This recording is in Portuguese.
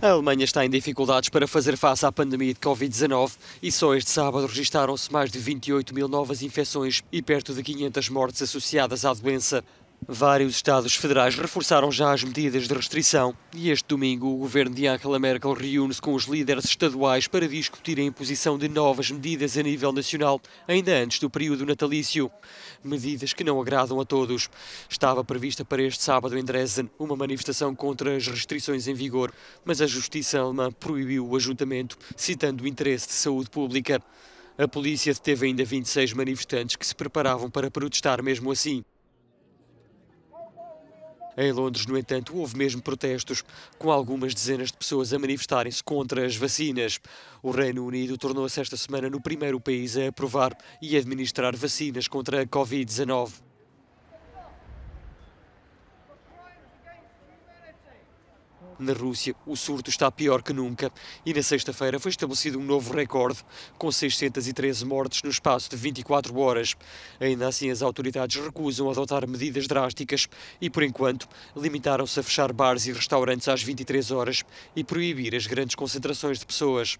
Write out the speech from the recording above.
A Alemanha está em dificuldades para fazer face à pandemia de Covid-19 e só este sábado registaram-se mais de 28 mil novas infecções e perto de 500 mortes associadas à doença. Vários Estados federais reforçaram já as medidas de restrição e este domingo o governo de Angela Merkel reúne-se com os líderes estaduais para discutir a imposição de novas medidas a nível nacional, ainda antes do período natalício. Medidas que não agradam a todos. Estava prevista para este sábado em Dresden uma manifestação contra as restrições em vigor, mas a justiça alemã proibiu o ajuntamento, citando o interesse de saúde pública. A polícia deteve ainda 26 manifestantes que se preparavam para protestar mesmo assim. Em Londres, no entanto, houve mesmo protestos, com algumas dezenas de pessoas a manifestarem-se contra as vacinas. O Reino Unido tornou-se esta semana no primeiro país a aprovar e administrar vacinas contra a Covid-19. Na Rússia, o surto está pior que nunca e na sexta-feira foi estabelecido um novo recorde, com 613 mortes no espaço de 24 horas. Ainda assim, as autoridades recusam adotar medidas drásticas e, por enquanto, limitaram-se a fechar bares e restaurantes às 23 horas e proibir as grandes concentrações de pessoas.